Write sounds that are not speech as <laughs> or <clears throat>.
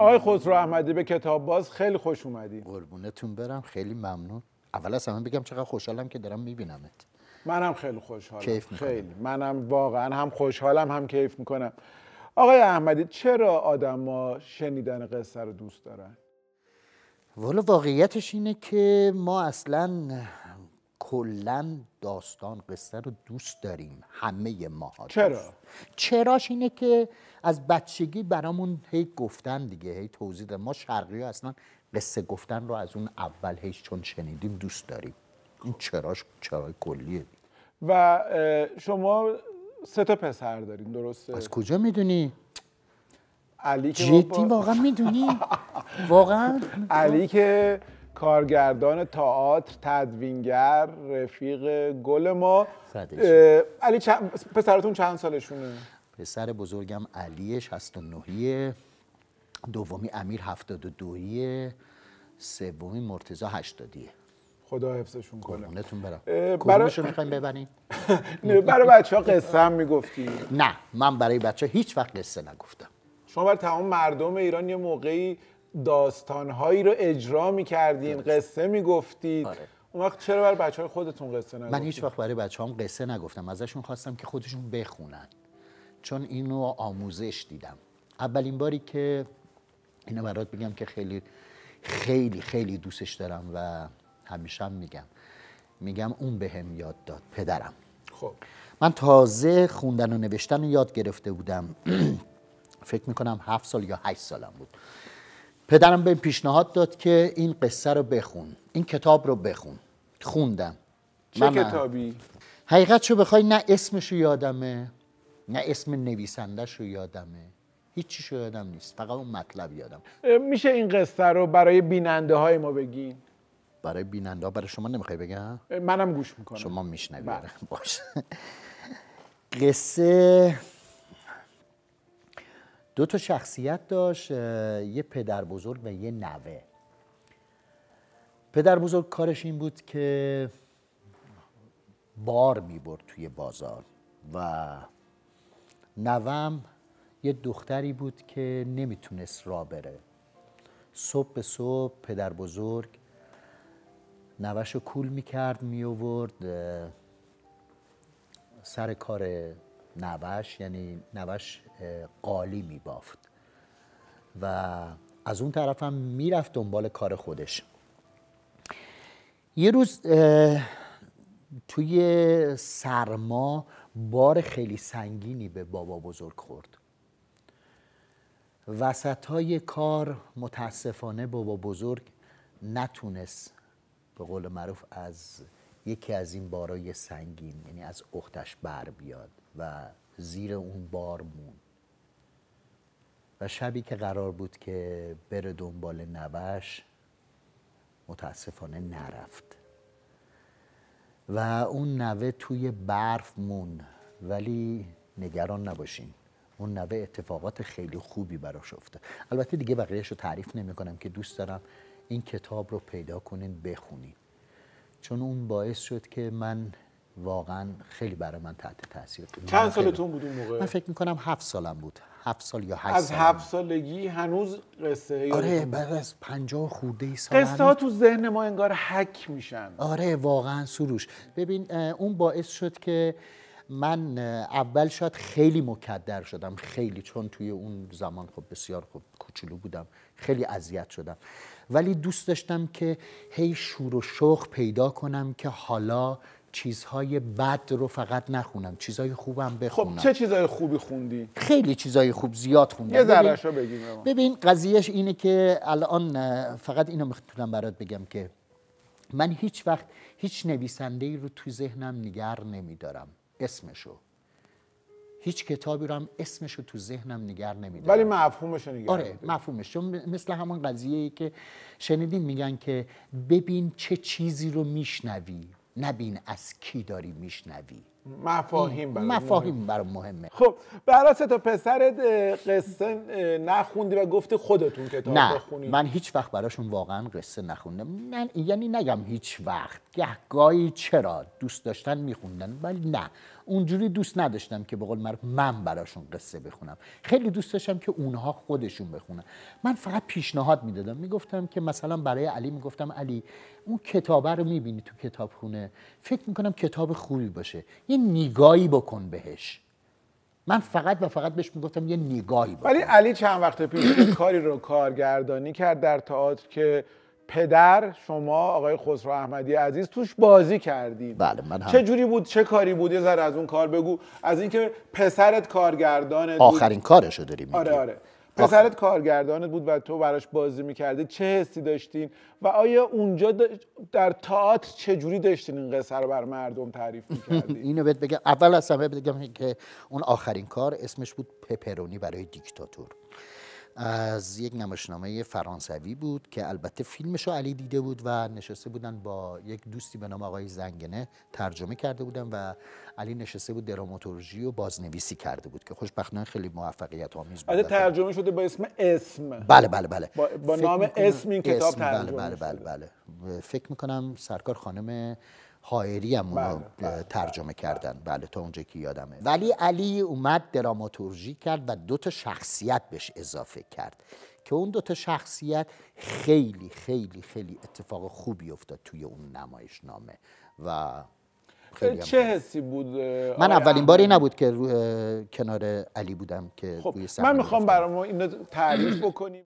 آقای خسرو احمدی به کتاب باز خیلی خوش اومدی قربونتون برم خیلی ممنون اول از همه بگم چقدر خوشحالم که دارم میبینمت منم خیلی خوشحالم کیف خیلی منم واقعا هم خوشحالم هم کیف میکنم آقای احمدی چرا آدم ها شنیدن قصه رو دوست دارن والا واقعیتش اینه که ما اصلا کلا داستان قصه رو دوست داریم همه ما ها چرا؟ چراش اینه که از بچگی برامون هی گفتن دیگه هی توضیح ما شرقی ها اصلا قصه گفتن رو از اون اول هیچ چون شنیدیم دوست داریم این چراش چرای کلیه و شما سه تا پسر دارین درسته؟ از کجا میدونی؟ علی جدی واقعا میدونی؟ <laughs> واقعا؟ علی که کارگردان تئاتر تدوینگر رفیق گل ما علی چ... پسرتون چند سالشونه پسر بزرگم علی 69 دومی امیر 72 سومی مرتضی 80 خدا حفظشون کنه قربونتون برم کدومشو میخوایم ببرین <laughs> برای بچه ها قصه هم میگفتی نه من برای بچه هیچ وقت قصه نگفتم شما برای تمام مردم ایران یه موقعی داستانهایی رو اجرا میکردین قصه میگفتید آره. اون وقت چرا برای بچه های خودتون قصه نگفتید؟ من هیچ وقت برای بچه هم قصه نگفتم ازشون خواستم که خودشون بخونن چون اینو آموزش دیدم اولین باری که اینو برات بگم که خیلی خیلی خیلی دوستش دارم و همیشه هم میگم میگم اون به هم یاد داد پدرم خب من تازه خوندن و نوشتن رو یاد گرفته بودم <clears throat> فکر میکنم هفت سال یا هشت سالم بود پدرم به پیشنهاد داد که این قصه رو بخون این کتاب رو بخون خوندم چه کتابی؟ حقیقت شو بخوای نه اسمش رو یادمه نه اسم نویسندهشو رو یادمه هیچی شو یادم نیست فقط اون مطلب یادم میشه این قصه رو برای بیننده های ما بگین برای بیننده برای شما نمیخوای بگم منم گوش میکنم شما میشنوی بله. <laughs> باش قصه دو تا شخصیت داشت یه پدر بزرگ و یه نوه پدر بزرگ کارش این بود که بار می برد توی بازار و نوم یه دختری بود که نمیتونست را بره صبح به صبح پدر بزرگ نوش رو کول میکرد میوورد سر کار نوش یعنی نوش قالی بافت و از اون طرف هم میرفت دنبال کار خودش یه روز توی سرما بار خیلی سنگینی به بابا بزرگ خورد وسط های کار متاسفانه بابا بزرگ نتونست به قول معروف از یکی از این بارای سنگین یعنی از اختش بر بیاد و زیر اون بار مون و شبی که قرار بود که بره دنبال نوش متاسفانه نرفت و اون نوه توی برف مون ولی نگران نباشین اون نوه اتفاقات خیلی خوبی براش افته البته دیگه بقیهش رو تعریف نمیکنم که دوست دارم این کتاب رو پیدا کنین بخونین چون اون باعث شد که من واقعا خیلی برای من تحت تاثیر بود چند سالتون بود اون موقع من فکر میکنم هفت سالم بود هفت سال یا هشت از هفت سالگی هنوز قصه آره بعد از پنجاه خورده ای سال قصه ها تو ذهن ما انگار حک میشن آره واقعا سروش ببین اون باعث شد که من اول شاید خیلی مکدر شدم خیلی چون توی اون زمان خب بسیار خب کوچولو بودم خیلی اذیت شدم ولی دوست داشتم که هی شور و شوق پیدا کنم که حالا چیزهای بد رو فقط نخونم چیزهای خوبم خب، بخونم خب چه چیزهای خوبی خوندی خیلی چیزهای خوب زیاد خوندم یه بگیم ببین قضیهش اینه که الان فقط اینو میتونم برات بگم که من هیچ وقت هیچ نویسنده ای رو تو ذهنم نگر نمیدارم اسمشو هیچ کتابی رو هم اسمش رو تو ذهنم نگر نمیدارم ولی مفهومش رو نگر آره مفهومش چون مثل همون قضیه ای که شنیدین میگن که ببین چه چیزی رو میشنوی نبین از کی داری میشنوی مفاهیم برای مفاهیم برای مهمه خب برای تا پسر قصه نخوندی و گفتی خودتون کتاب نه من هیچ وقت براشون واقعا قصه نخوندم من یعنی نگم هیچ وقت گهگاهی چرا دوست داشتن میخوندن ولی نه اونجوری دوست نداشتم که بقول من من براشون قصه بخونم خیلی دوست داشتم که اونها خودشون بخونن من فقط پیشنهاد میدادم میگفتم که مثلا برای علی میگفتم علی اون کتابه رو میبینی تو کتابخونه فکر میکنم کتاب خوبی باشه یه نگاهی بکن بهش من فقط و فقط بهش میگفتم یه نگاهی بکن ولی علی چند وقت پیش کاری رو کارگردانی کرد در تئاتر که پدر شما آقای خسرو احمدی عزیز توش بازی کردید بله من هم. چه جوری بود چه کاری بود یه ذره از اون کار بگو از اینکه پسرت کارگردان آخرین کارشو داری میگی آره آره پسرت کارگردانت بود و تو براش بازی میکردی چه حسی داشتین و آیا اونجا در تئاتر چه جوری داشتین این قصه رو بر مردم تعریف میکردی <laughs> اینو بهت بگم اول از همه بگم که اون آخرین کار اسمش بود پپرونی برای دیکتاتور از یک نمایشنامه فرانسوی بود که البته فیلمش رو علی دیده بود و نشسته بودن با یک دوستی به نام آقای زنگنه ترجمه کرده بودن و علی نشسته بود دراماتورژی و بازنویسی کرده بود که خوشبختانه خیلی موفقیت آمیز بود. آره، ترجمه شده با اسم اسم. بله بله بله. با, با نام اسم این کتاب بله، ترجمه بله بله بله, بله. فکر میکنم سرکار خانم حائری هم بله، بله، ترجمه بله، کردن بله تا اونجا که یادمه ولی علی اومد دراماتورژی کرد و دوتا شخصیت بهش اضافه کرد که اون دو تا شخصیت خیلی خیلی خیلی اتفاق خوبی افتاد توی اون نمایش نامه و خیلی چه حسی بود من اولین باری نبود که کنار علی بودم که خب من میخوام برای ما اینو تعریف بکنیم